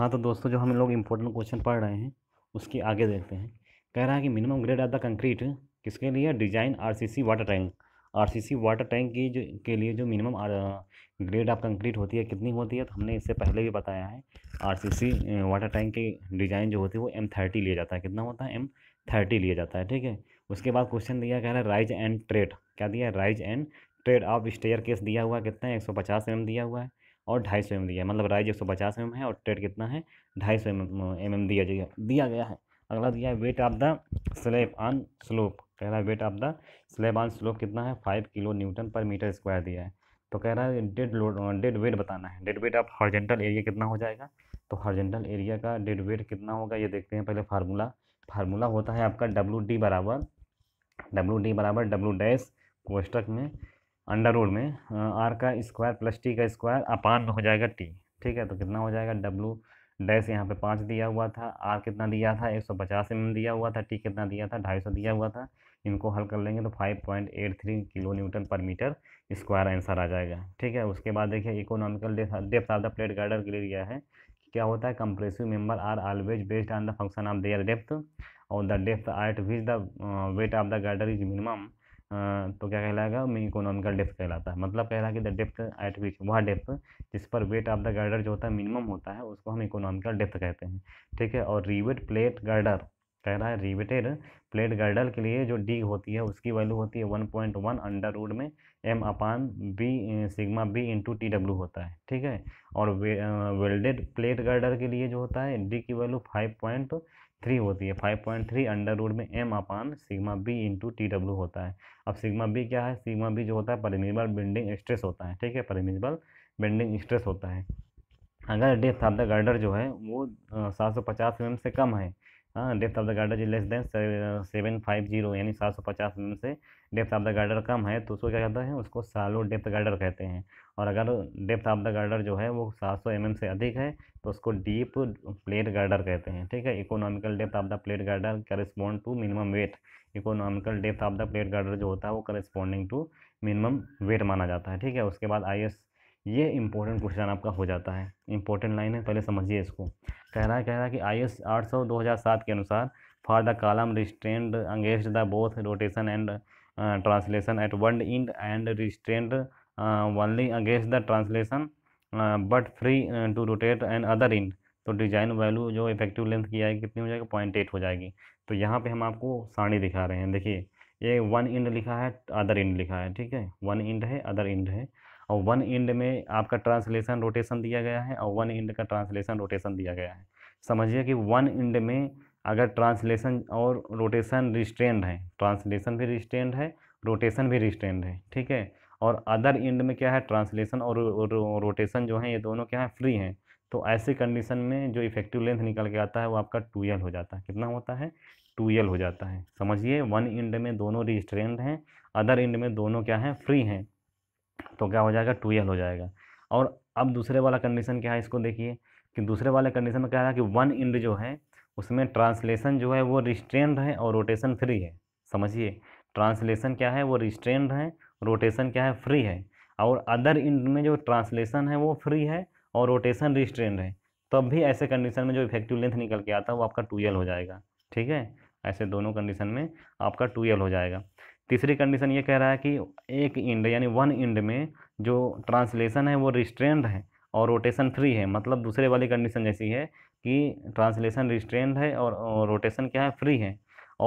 हाँ तो दोस्तों जो हम लोग इम्पोर्टेंट क्वेश्चन पढ़ रहे हैं उसके आगे देखते हैं कह रहा है कि minimum grade of the concrete किसके लिए design RCC water tank RCC water tank की जो के लिए जो मिनिमम ग्रेड ऑफ कंक्रीट होती है कितनी होती है तो हमने इससे पहले भी बताया है आरसीसी वाटर टैंक की डिज़ाइन जो होती है वो एम थर्टी लिया जाता है कितना होता है एम थर्टी लिया जाता है ठीक है उसके बाद क्वेश्चन दिया कह रहा है राइज एंड ट्रेड क्या दिया है rise and tread of staircase दिया हुआ कितना है एक सौ पचास एम दिया हुआ है और ढाई सौ एम दिया है मतलब राइज एक सौ पचास एम है और ट्रेड कितना है ढाई सौ एम एम दिया दिया गया है अगला दिया है weight of the slab on slope कह रहा है weight of the slab on slope कितना है five kilonewton per metre square दिया है तो कह रहा है डेड लोड डेड वेट बताना है dead weight of horizontal area कितना हो जाएगा तो हॉर्जेंटल एरिया का डेड वेट कितना होगा ये देखते हैं पहले फार्मूला फार्मूला होता है आपका डब्ल्यू डी बराबर डब्ल्यू डी बराबर डब्ल्यू डैश कोष्टक में अंडर रोड में आर का स्क्वायर प्लस टी का स्क्वायर अपान में हो जाएगा टी ठीक है तो कितना हो जाएगा डब्लू डैश यहाँ पे पाँच दिया हुआ था आर कितना दिया था एक सौ पचास एम mm दिया हुआ था टी कितना दिया था ढाई सौ दिया हुआ था इनको हल कर लेंगे तो five point eight three kilonewton per metre square answer आ जाएगा ठीक है उसके बाद देखिए economical depth of the plate girder के लिए दिया है क्या होता है compressive member are always based on the function of their depth और the depth at which the weight of the girder is minimum तो क्या कहलाएगा में इकोनॉमिकल डेप्थ कहलाता है मतलब कहला कि द डेप्थ एट विच वह डेप्थ जिस पर वेट ऑफ द गर्डर जो होता है मिनिमम होता है उसको हम इकोनॉमिकल डेप्थ कहते हैं ठीक है और रिवेट प्लेट गर्डर कह रहा है रिवेटेड प्लेट गर्डर के लिए जो डी होती है उसकी वैल्यू होती है one point one under root में M upon B sigma B into T W होता है ठीक है और वे, वेल्डेड प्लेट गर्डर के लिए जो होता है डी की वैल्यू फाइव पॉइंट थ्री होती है five point three under root में M upon sigma B into T W होता है अब सिग्मा बी क्या है सिग्मा बी जो होता है परमिबल बेंडिंग स्ट्रेस होता है ठीक है परमिबल बेंडिंग स्ट्रेस होता है अगर डेथ ऑफ द गर्डर जो है वो सात सौ पचास एम mm से कम है हाँ डेप्थ ऑफ द गार्डर जो less than seven five zero यानी सात सौ पचास एम mm से डेप्थ ऑफ द गार्डर कम है तो उसको क्या कहते हैं उसको सालो डेप्थ गार्डर कहते हैं और अगर डेप्थ ऑफ द गार्डर जो है वो सात सौ एम mm से अधिक है तो उसको डीप प्लेट गार्डर कहते हैं ठीक है economical depth of the plate girder correspond to minimum weight economical depth of the plate girder जो होता है वो करस्पॉन्डिंग टू मिनिमम वेट माना जाता है ठीक है उसके बाद आई एस ये इंपॉर्टेंट क्वेश्चन आपका हो जाता है इंपॉर्टेंट लाइन है पहले समझिए इसको कह रहा है कह रहा है कि आई एस आठ सौ दो हज़ार सात के अनुसार for the column restrained against the both rotation and translation at one end and restrained only against the translation but free to rotate and other end तो डिजाइन वैल्यू जो इफेक्टिव लेंथ की आएगी कितनी हो जाएगी पॉइंट एट हो जाएगी तो यहाँ पे हम आपको साड़ी दिखा रहे हैं देखिए ये वन इंड लिखा है अदर इंड लिखा है ठीक है वन इंड है अदर इंड है और वन एंड में आपका ट्रांसलेशन रोटेशन दिया गया है और वन एंड का ट्रांसलेशन रोटेशन दिया गया है समझिए कि वन एंड में अगर ट्रांसलेशन और रोटेशन रिस्ट्रेंड है ट्रांसलेशन भी रिस्ट्रेंड है रोटेशन भी रिस्ट्रेंड है ठीक है और अदर एंड में क्या है ट्रांसलेशन और रोटेशन जो है ये दोनों क्या है फ्री हैं तो ऐसे कंडीशन में जो इफेक्टिव लेंथ निकल के आता है वो आपका टू हो जाता है कितना होता है टू हो जाता है समझिए वन एंड में दोनों रिस्ट्रेंड हैं अदर एंड में दोनों क्या हैं फ्री हैं तो क्या हो जाएगा टू एल हो जाएगा और अब दूसरे वाला कंडीशन क्या है इसको देखिए कि दूसरे वाले कंडीशन में क्या है कि वन इंड जो है उसमें ट्रांसलेशन जो है वो रिस्ट्रेंड है और रोटेशन फ्री है समझिए ट्रांसलेशन क्या है वो रिस्ट्रेंड है रोटेशन क्या है फ्री है और अदर इंड में जो ट्रांसलेशन है वो फ्री है और रोटेशन रिस्ट्रेंड है तब भी ऐसे कंडीशन में जो इफेक्टिव लेंथ निकल के आता है वो आपका टू हो जाएगा ठीक है ऐसे दोनों कंडीशन में आपका टू हो जाएगा तीसरी कंडीशन ये कह रहा है कि एक इंड यानी वन इंड में जो ट्रांसलेशन है वो रिस्ट्रेंड है और रोटेशन फ्री है मतलब दूसरे वाली कंडीशन जैसी है कि ट्रांसलेशन रिस्ट्रेंड है और, रोटेशन क्या है फ्री है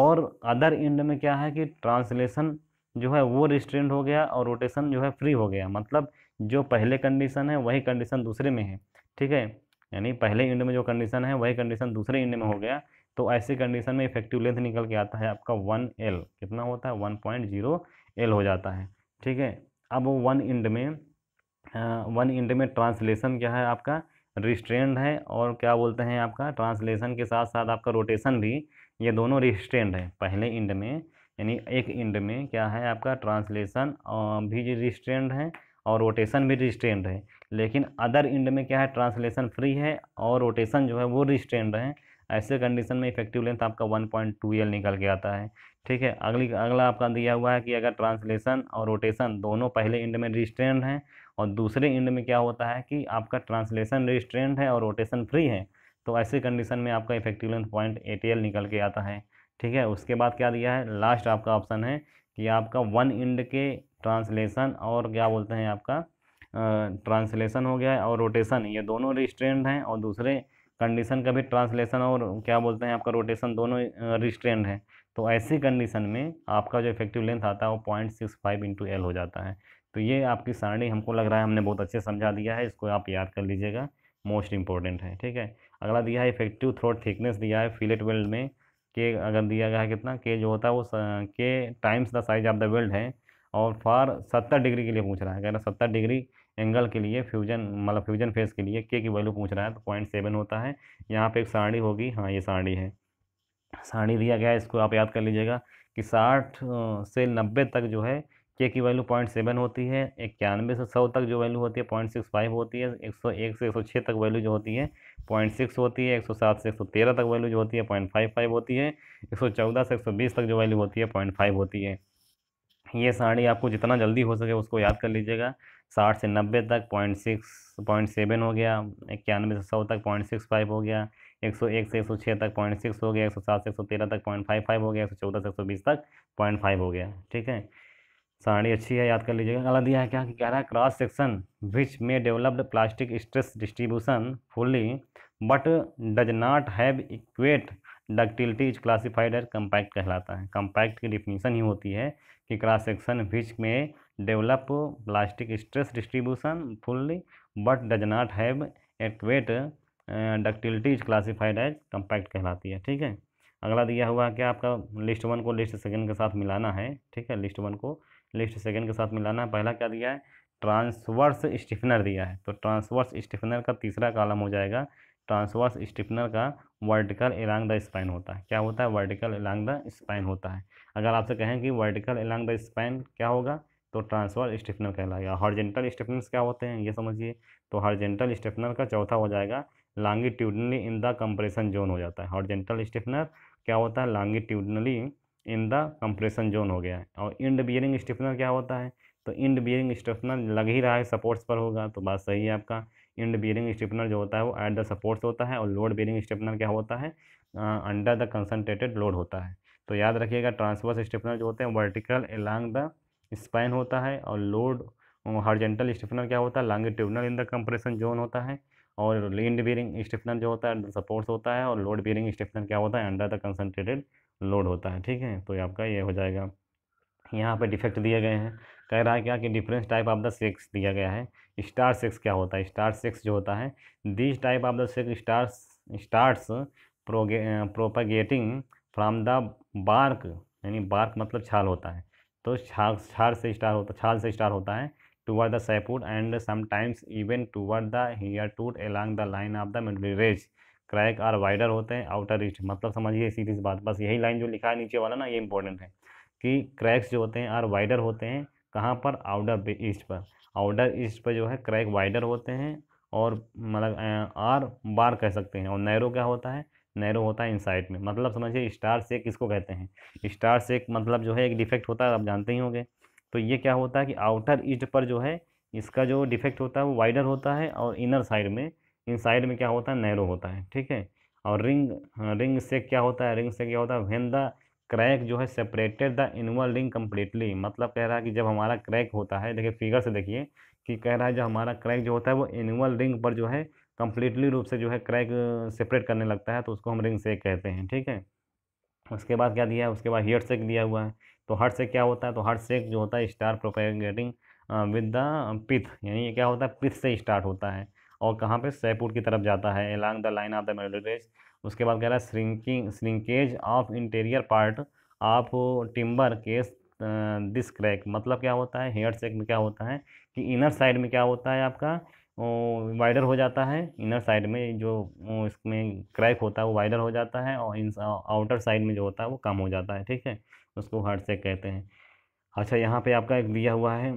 और अदर इंड में क्या है कि ट्रांसलेशन जो है वो रिस्ट्रेंड हो गया और रोटेशन जो है फ्री हो गया मतलब जो पहले कंडीशन है वही कंडीशन दूसरे में है ठीक है यानी पहले इंड में जो कंडीशन है वही कंडीशन दूसरे इंड में हो गया तो ऐसे कंडीशन में इफेक्टिव लेंथ निकल के आता है आपका वन एल कितना होता है वन पॉइंट जीरो एल हो जाता है ठीक है अब वो वन इंड में वन इंड में ट्रांसलेशन क्या है आपका रिस्ट्रेंड है और क्या बोलते हैं आपका ट्रांसलेशन के साथ साथ आपका रोटेशन भी ये दोनों रिस्ट्रेंड है पहले इंड में यानी एक इंड में क्या है आपका ट्रांसलेशन भी रिस्ट्रेंड है और रोटेशन भी रिस्ट्रेंड है लेकिन अदर इंड में क्या है ट्रांसलेशन फ्री है और रोटेशन जो है वो रिस्ट्रेंड है ऐसे कंडीशन में इफेक्टिव लेंथ आपका वन पॉइंट टू एल निकल के आता है ठीक है अगली अगला आपका दिया हुआ है कि अगर ट्रांसलेशन और रोटेशन दोनों पहले इंड में रिस्ट्रेंड हैं और दूसरे इंड में क्या होता है कि आपका ट्रांसलेशन रिस्ट्रेंड है और रोटेशन फ्री है तो ऐसे कंडीशन में आपका effective length point eight L निकल के आता है ठीक है उसके बाद क्या दिया है लास्ट आपका ऑप्शन है कि आपका वन इंड के ट्रांसलेशन और क्या बोलते हैं आपका ट्रांसलेशन हो गया है और रोटेशन ये दोनों रिस्ट्रेंड हैं और दूसरे कंडीशन का भी ट्रांसलेशन और क्या बोलते हैं आपका रोटेशन दोनों रिस्ट्रेंड है तो ऐसी कंडीशन में आपका जो इफेक्टिव लेंथ आता है वो point six five into L हो जाता है तो ये आपकी सारणी हमको लग रहा है हमने बहुत अच्छे समझा दिया है इसको आप याद कर लीजिएगा मोस्ट इंपॉर्टेंट है ठीक है अगला दिया है इफेक्टिव थ्रोट थिकनेस दिया है फिलेट वेल्ड में के अगर दिया गया है कितना के जो होता है वो K times the size of the weld है और फार सत्तर डिग्री के लिए पूछ रहा है कह रहा सत्तर डिग्री एंगल के लिए फ्यूजन मतलब फ्यूजन फेस के लिए के की वैल्यू पूछ रहा है तो पॉइंट सेवन होता है यहाँ पे एक सारणी होगी हाँ ये सारणी है सारणी दिया गया है इसको आप याद कर लीजिएगा कि साठ से नब्बे तक जो है के की वैल्यू पॉइंट सेवन होती है इक्यानवे से सौ तक जो वैल्यू होती है पॉइंट सिक्स फाइव होती है एक सौ एक से एक सौ छः तक वैल्यू जो होती है पॉइंट सिक्स होती है एक सौ सात से एक सौ तेरह तक वैल्यू जो होती है पॉइंट फाइव फाइव होती है एक सौ चौदह से एक सौ बीस तक जो वैल्यू होती है पॉइंट फाइव होती है ये साड़ी आपको जितना जल्दी हो सके उसको याद कर लीजिएगा साठ से नब्बे तक पॉइंट सिक्स पॉइंट सेवन हो गया इक्यानवे से सौ तक पॉइंट सिक्स फाइव हो गया एक सौ एक से एक सौ छः तक पॉइंट सिक्स हो गया एक सौ सात से एक सौ तेरह तक पॉइंट फाइव फाइव हो गया एक सौ चौदह से एक सौ बीस तक पॉइंट फाइव हो गया ठीक है साड़ी अच्छी है याद कर लीजिएगा अगला दिया है क्या कह रहा है क्रॉस सेक्शन विच में developed plastic stress distribution fully but does not have adequate ductility is classified as compact कहलाता है कंपैक्ट की डिफिनीसन ही होती है कि क्रॉस सेक्शन विच में develop plastic stress distribution fully but does not have adequate ductility is classified as compact कहलाती है ठीक है अगला दिया हुआ है कि आपका लिस्ट वन को लिस्ट सेकंड के साथ मिलाना है ठीक है लिस्ट वन को लिस्ट सेकंड के साथ मिलाना है पहला क्या दिया है ट्रांसवर्स स्टिफनर दिया है तो ट्रांसवर्स स्टिफनर का तीसरा कालम हो जाएगा ट्रांसवर्स स्टिफनर का वर्टिकल एलॉन्ग द स्पाइन होता है क्या होता है वर्टिकल एलॉन्ग द स्पाइन होता है अगर आपसे कहें कि वर्टिकल एलॉन्ग द स्पाइन क्या होगा तो ट्रांसफर स्टेपनर कहलाएगा हॉर्जेंटल स्टेफनर क्या होते हैं ये समझिए तो हॉर्जेंटल स्टेफनर का चौथा हो जाएगा longitudinally in the compression zone हो जाता है हॉर्जेंटल स्टेफनर क्या होता है longitudinally in the compression zone हो गया है और इंड बियरिंग स्टेफनर क्या होता है तो इंड बियरिंग स्टेफनर लग ही रहा है सपोर्ट्स पर होगा तो बात सही है आपका इंड बियरिंग स्टेपनर जो होता है वो एट द सपोर्ट्स होता है और लोड बियरिंग स्टेफनर क्या होता है अंडर द कंसनट्रेटेड लोड होता है तो याद रखिएगा ट्रांसवर्स स्टेफनर जो होते हैं वर्टिकल एलॉन्ग द स्पैन होता है और लोड हॉर्जेंटल स्टिफनर क्या होता है longitudinal in the compression zone होता है और लिंड बियरिंग स्टिफनर जो होता है सपोर्ट्स होता है और लोड बियरिंग स्टिफनर क्या होता है अंडर द कंसनट्रेटेड लोड होता है ठीक है तो ये आपका ये हो जाएगा यहाँ पे डिफेक्ट दिए गए हैं कह रहा है क्या कि difference type of the shakes दिया गया है स्टार सेक्स क्या होता है स्टार सेक्स जो होता है this type of the shakes starts starts प्रोगे प्रोपागेटिंग फ्राम द बार्क यानी बार्क मतलब छाल होता है तो छाल छाल से स्टार होता छाल से स्टार होता है toward the sapwood and sometimes even toward the heart टूड along the line of the middle rays crack are wider होते हैं आउटर रिज मतलब समझिए सीधी सी बात बस यही लाइन जो लिखा है नीचे वाला ना ये इंपॉर्टेंट है कि क्रैक्स जो होते हैं आर वाइडर होते हैं कहाँ पर आउटर ईस्ट पर आउटर ईस्ट पर जो है क्रैक वाइडर होते हैं और मतलब आर बार कह सकते हैं और नैरो क्या होता है नैरो होता है इनसाइड में मतलब समझिए स्टार सेक किसको कहते हैं स्टार सेक मतलब जो है एक डिफेक्ट होता है आप जानते ही होंगे तो ये क्या होता है कि आउटर ईस्ट पर जो है इसका जो डिफेक्ट होता है वो वाइडर होता है और इनर साइड में इन साइड में क्या होता है नैरो होता है ठीक है और रिंग हाँ, रिंग सेक क्या होता है रिंग सेक क्या होता है वेन द क्रैक जो है separated the inner ring completely मतलब कह रहा है कि जब हमारा क्रैक होता है देखिए फिगर से देखिए कि कह रहा है जो हमारा क्रैक जो होता है वो इनवर रिंग पर जो है कम्प्लीटली रूप से जो है क्रैक सेपरेट करने लगता है तो उसको हम रिंग सेक कहते हैं ठीक है उसके बाद क्या दिया है उसके बाद हर्ट सेक दिया हुआ है तो हर्ट सेक क्या होता है तो हर्ट सेक जो होता है star propagating with the pith यानी ये क्या होता है पिथ से स्टार्ट होता है और कहाँ पे सैपुट की तरफ जाता है along the line of the medullary उसके बाद कह रहा है shrinking shrinkage of interior part of timber causes this crack मतलब क्या होता है हेयर सेक में क्या होता है कि इनर साइड में क्या होता है आपका वाइडर हो जाता है इनर साइड में जो इसमें क्रैक होता है वो वाइडर हो जाता है और इन आउटर साइड में जो होता है वो कम हो जाता है ठीक है उसको हार्ट सेक कहते हैं अच्छा यहाँ पे आपका एक दिया हुआ है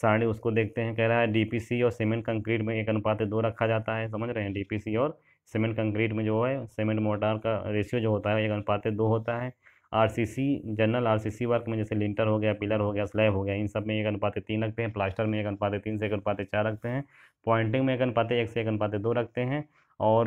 साड़ी उसको देखते हैं कह रहा है डीपीसी और सीमेंट कंक्रीट में एक अनुपात दो रखा जाता है समझ रहे हैं डी और सीमेंट कंक्रीट में जो है सीमेंट मोटार का रेशियो जो होता है एक अनुपात दो होता है आरसीसी जनरल आरसीसी वर्क में जैसे लिंटर हो गया पिलर हो गया स्लैब हो गया इन सब में एक अनुपात तीन रखते हैं प्लास्टर में एक अनुपात तीन से एक अनुपात चार रखते हैं पॉइंटिंग में एक अनुपात एक से एक अनुपात दो रखते हैं और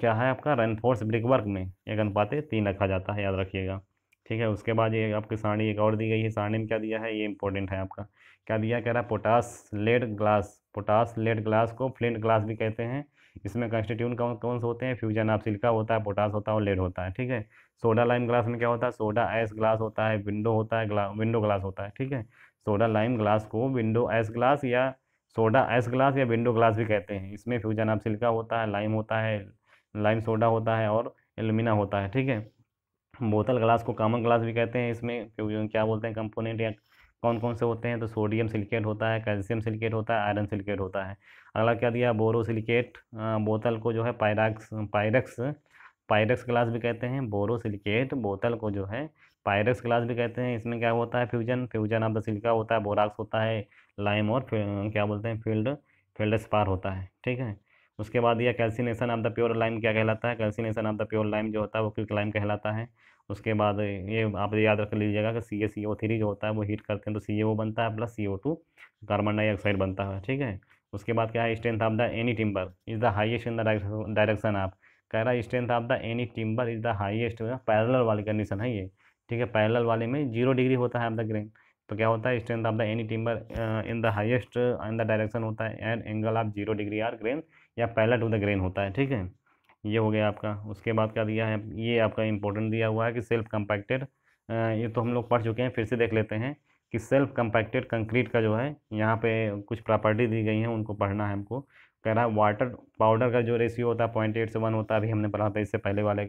क्या है आपका रनफोर्स ब्रिक वर्क में एक अनुपात तीन रखा जाता है याद रखिएगा ठीक है उसके बाद ये आपकी साड़ी एक और दी गई है साड़ी में क्या दिया है ये इंपॉर्टेंट है आपका क्या दिया कह रहा है potash lead glass potash lead glass को फ्लिंट ग्लास भी कहते हैं इसमें कंस्टिट्यून कौन कौन से होते हैं फ्यूजन आप सिल्का होता है पोटास होता है और लेड होता है ठीक है सोडा लाइम ग्लास में क्या होता है सोडा एस ग्लास होता है विंडो होता है ग्ला विंडो ग्लास होता है ठीक है सोडा लाइम ग्लास को विंडो एस ग्लास या सोडा एस ग्लास या विंडो ग्लास भी कहते हैं इसमें फ्यूजन आप सिल्का होता है लाइम होता है लाइम सोडा होता है और एलुमिना होता है ठीक है बोतल ग्लास को कॉमन ग्लास भी कहते हैं इसमें फ्यूजन क्या बोलते हैं कंपोनेंट या कौन कौन से होते हैं तो सोडियम सिलिकेट होता है कैल्शियम सिलिकेट होता है आयरन सिलिकेट होता है अगला क्या दिया बोरोसिलिकेट बोतल को जो है पायरक्स पायरक्स पायरक्स ग्लास भी कहते हैं बोरोसिलिकेट बोतल को जो है पायरक्स ग्लास भी कहते हैं इसमें क्या होता है fusion fusion of the silica होता है बोराक्स होता है लाइम और क्या बोलते हैं फील्ड फील्ड स्पार होता है ठीक है उसके बाद यह calcination of the pure lime क्या कहलाता है calcination of the pure lime जो होता है वो क्विक लाइम कहलाता है उसके बाद ये आप याद रख लीजिएगा कि सी ए सी ओ थ्री जो होता है वो हीट करते हैं तो सी ए ओ बनता है plus C O two carbon dioxide बनता है ठीक है उसके बाद क्या है strength of the any timber is the highest in the direction of कह रहा है strength of the any timber is the highest parallel वाली कंडीशन है ये ठीक है पैरल वाले में जीरो डिग्री होता है ऑफ द ग्रेन तो क्या होता है strength of the any timber in the highest in the direction होता है and angle of zero degree are grain या पैलेट ऑफ द ग्रेन होता है ठीक है ये हो गया आपका उसके बाद क्या दिया है ये आपका इंपॉर्टेंट दिया हुआ है कि सेल्फ कंपैक्टेड ये तो हम लोग पढ़ चुके हैं फिर से देख लेते हैं कि सेल्फ कंपैक्टेड कंक्रीट का जो है यहाँ पे कुछ प्रॉपर्टी दी गई हैं उनको पढ़ना है हमको कह रहा है वाटर पाउडर का जो रेशियो होता है पॉइंट एट से वन होता है अभी हमने पढ़ा था इससे पहले वाले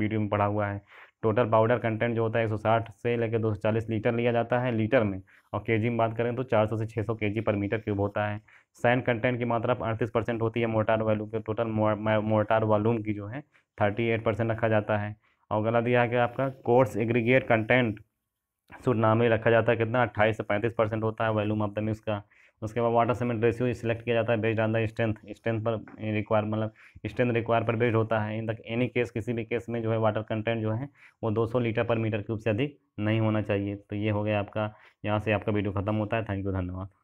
वीडियो में पढ़ा हुआ है टोटल पाउडर कंटेंट जो होता है एक सौ साठ से लेकर दो सौ चालीस लीटर लिया जाता है लीटर में और के में बात करें तो 400 से 600 सौ के पर मीटर क्यूब होता है सैन कंटेंट की मात्रा अड़तीस परसेंट होती है मोटार वॉल्यूम के टोटल मोटार वॉल्यूम की जो है थर्टी एट परसेंट रखा जाता है और गला दिया कि आपका कोर्स एग्रीगेट कंटेंट सुरनामे रखा जाता है कितना अट्ठाईस से पैंतीस परसेंट होता है वॉल्यूम ऑफ द मिक्स का उसके बाद वाटर सीमेंट रेशियो सिलेक्ट किया जाता है based on the strength strength पर रिक्वायर मतलब स्ट्रेंथ रिक्वायर पर बेस्ड होता है इन द एनी केस किसी भी केस में जो है वाटर कंटेंट जो है वो 200 लीटर पर मीटर क्यूब से अधिक नहीं होना चाहिए तो ये हो गया आपका यहाँ से आपका वीडियो खत्म होता है थैंक यू धन्यवाद